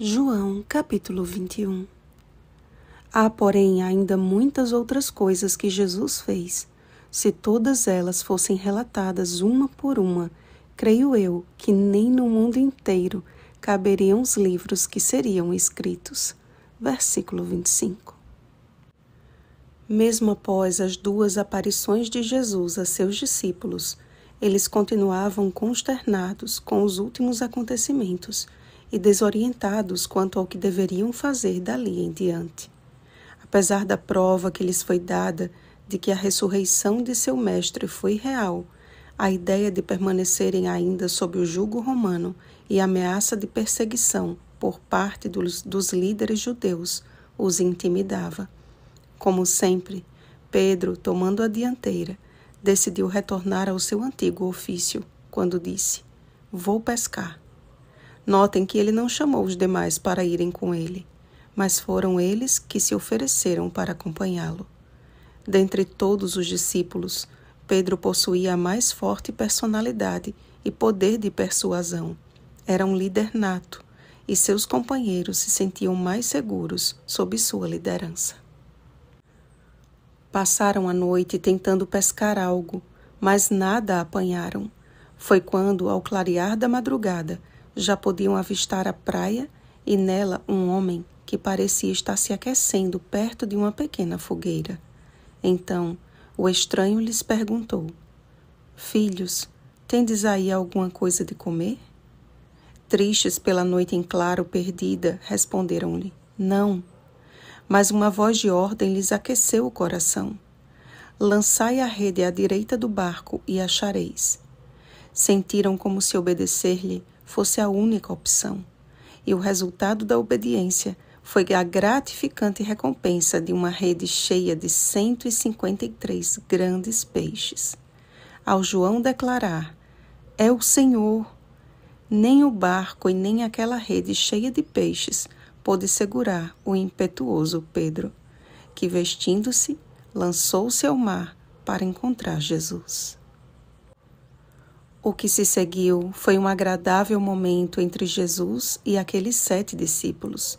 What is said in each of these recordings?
João capítulo 21 Há, porém, ainda muitas outras coisas que Jesus fez. Se todas elas fossem relatadas uma por uma, creio eu que nem no mundo inteiro caberiam os livros que seriam escritos. Versículo 25. Mesmo após as duas aparições de Jesus a seus discípulos, eles continuavam consternados com os últimos acontecimentos e desorientados quanto ao que deveriam fazer dali em diante. Apesar da prova que lhes foi dada de que a ressurreição de seu mestre foi real, a ideia de permanecerem ainda sob o jugo romano e a ameaça de perseguição por parte dos, dos líderes judeus os intimidava. Como sempre, Pedro, tomando a dianteira, decidiu retornar ao seu antigo ofício, quando disse: Vou pescar. Notem que ele não chamou os demais para irem com ele, mas foram eles que se ofereceram para acompanhá-lo. Dentre todos os discípulos, Pedro possuía a mais forte personalidade e poder de persuasão. Era um líder nato, e seus companheiros se sentiam mais seguros sob sua liderança. Passaram a noite tentando pescar algo, mas nada apanharam. Foi quando, ao clarear da madrugada, já podiam avistar a praia e nela um homem que parecia estar se aquecendo perto de uma pequena fogueira. Então, o estranho lhes perguntou: Filhos, tendes aí alguma coisa de comer? Tristes pela noite em claro perdida, responderam-lhe: Não. Mas uma voz de ordem lhes aqueceu o coração. Lançai a rede à direita do barco e achareis. Sentiram como se obedecer-lhe fosse a única opção. E o resultado da obediência foi a gratificante recompensa de uma rede cheia de 153 grandes peixes. Ao João declarar: É o Senhor! Nem o barco e nem aquela rede cheia de peixes pôde segurar o impetuoso Pedro, que vestindo-se, lançou-se ao mar para encontrar Jesus. O que se seguiu foi um agradável momento entre Jesus e aqueles sete discípulos.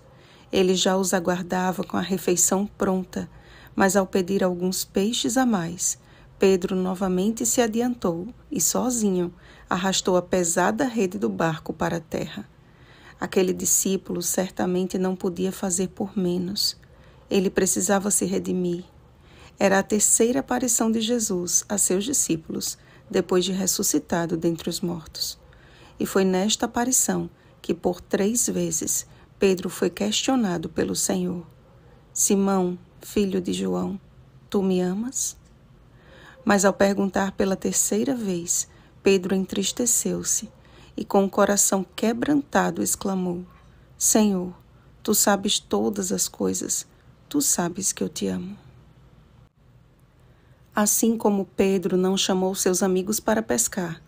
Ele já os aguardava com a refeição pronta, mas ao pedir alguns peixes a mais, Pedro novamente se adiantou e, sozinho, arrastou a pesada rede do barco para a terra. Aquele discípulo certamente não podia fazer por menos. Ele precisava se redimir. Era a terceira aparição de Jesus a seus discípulos depois de ressuscitado dentre os mortos. E foi nesta aparição que, por três vezes, Pedro foi questionado pelo Senhor: Simão, filho de João, tu me amas? Mas ao perguntar pela terceira vez, Pedro entristeceu-se e, com o coração quebrantado, exclamou: Senhor, tu sabes todas as coisas, tu sabes que eu te amo. Assim como Pedro não chamou seus amigos para pescar,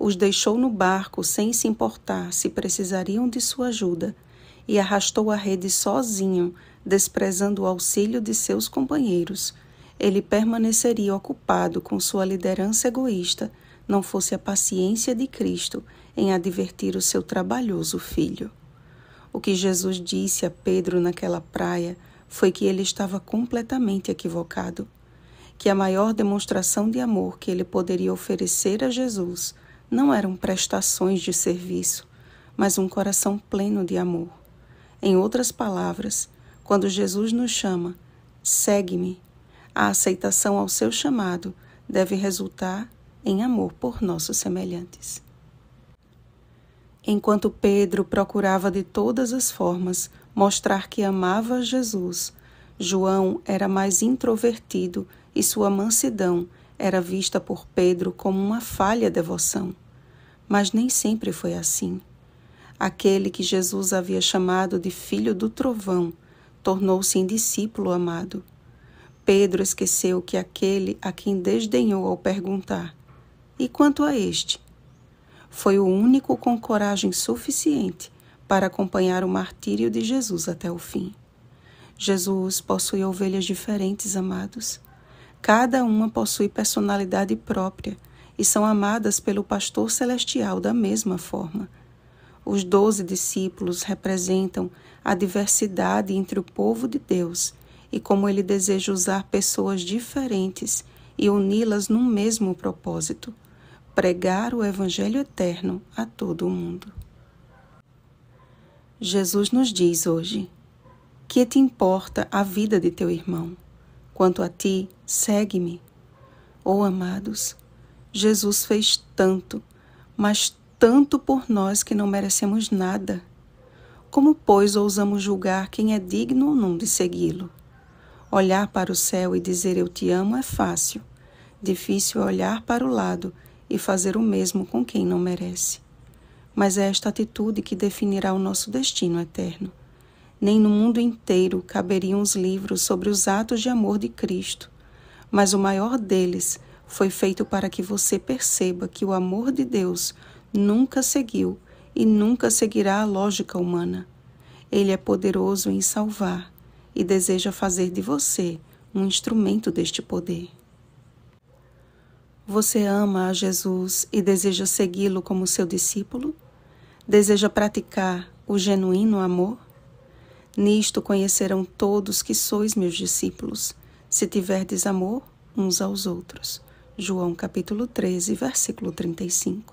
os deixou no barco sem se importar se precisariam de sua ajuda e arrastou a rede sozinho, desprezando o auxílio de seus companheiros. Ele permaneceria ocupado com sua liderança egoísta, não fosse a paciência de Cristo em advertir o seu trabalhoso filho. O que Jesus disse a Pedro naquela praia foi que ele estava completamente equivocado que a maior demonstração de amor que ele poderia oferecer a Jesus não eram prestações de serviço, mas um coração pleno de amor. Em outras palavras, quando Jesus nos chama, segue-me, a aceitação ao seu chamado deve resultar em amor por nossos semelhantes. Enquanto Pedro procurava de todas as formas mostrar que amava Jesus, João era mais introvertido e sua mansidão era vista por Pedro como uma falha devoção. Mas nem sempre foi assim. Aquele que Jesus havia chamado de filho do trovão tornou-se em discípulo amado. Pedro esqueceu que aquele a quem desdenhou ao perguntar: E quanto a este? Foi o único com coragem suficiente para acompanhar o martírio de Jesus até o fim. Jesus possui ovelhas diferentes, amados. Cada uma possui personalidade própria e são amadas pelo pastor celestial da mesma forma. Os doze discípulos representam a diversidade entre o povo de Deus e como ele deseja usar pessoas diferentes e uni-las num mesmo propósito pregar o Evangelho eterno a todo o mundo. Jesus nos diz hoje: Que te importa a vida de teu irmão? Quanto a ti, Segue-me. Oh, amados, Jesus fez tanto, mas tanto por nós que não merecemos nada. Como, pois, ousamos julgar quem é digno ou não de segui-lo? Olhar para o céu e dizer eu te amo é fácil. Difícil é olhar para o lado e fazer o mesmo com quem não merece. Mas é esta atitude que definirá o nosso destino eterno. Nem no mundo inteiro caberiam os livros sobre os atos de amor de Cristo mas o maior deles foi feito para que você perceba que o amor de Deus nunca seguiu e nunca seguirá a lógica humana. Ele é poderoso em salvar e deseja fazer de você um instrumento deste poder. Você ama a Jesus e deseja segui-lo como seu discípulo? Deseja praticar o genuíno amor? Nisto conhecerão todos que sois meus discípulos se tiverdes amor uns aos outros. João capítulo 13, versículo 35.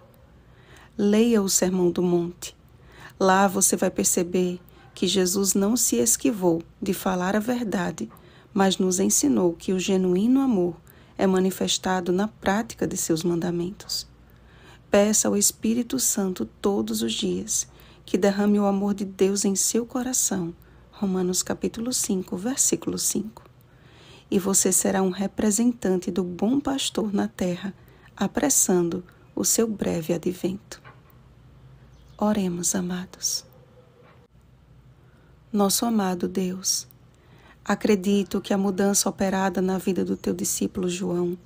Leia o Sermão do Monte. Lá você vai perceber que Jesus não se esquivou de falar a verdade, mas nos ensinou que o genuíno amor é manifestado na prática de seus mandamentos. Peça ao Espírito Santo todos os dias que derrame o amor de Deus em seu coração. Romanos capítulo 5, versículo 5 e você será um representante do bom pastor na terra, apressando o seu breve advento. Oremos, amados. Nosso amado Deus, acredito que a mudança operada na vida do teu discípulo João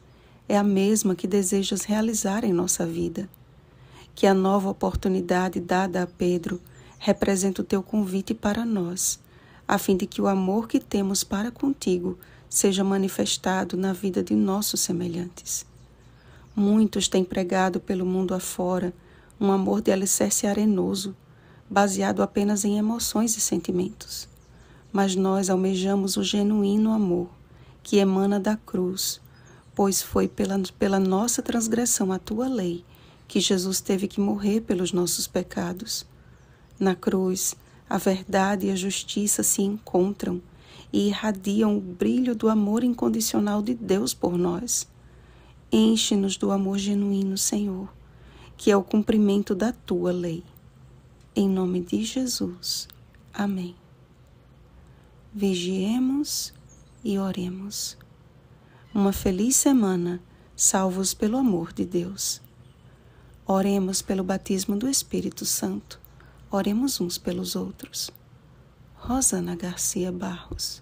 é a mesma que desejas realizar em nossa vida. Que a nova oportunidade dada a Pedro representa o teu convite para nós, a fim de que o amor que temos para contigo seja manifestado na vida de nossos semelhantes. Muitos têm pregado pelo mundo afora um amor de alicerce arenoso, baseado apenas em emoções e sentimentos. Mas nós almejamos o genuíno amor que emana da cruz, pois foi pela, pela nossa transgressão à tua lei que Jesus teve que morrer pelos nossos pecados. Na cruz, a verdade e a justiça se encontram e irradiam o brilho do amor incondicional de Deus por nós. Enche-nos do amor genuíno, Senhor, que é o cumprimento da tua lei. Em nome de Jesus. Amém. Vigiemos e oremos. Uma feliz semana, salvos pelo amor de Deus. Oremos pelo batismo do Espírito Santo. Oremos uns pelos outros. Rosana Garcia Barros.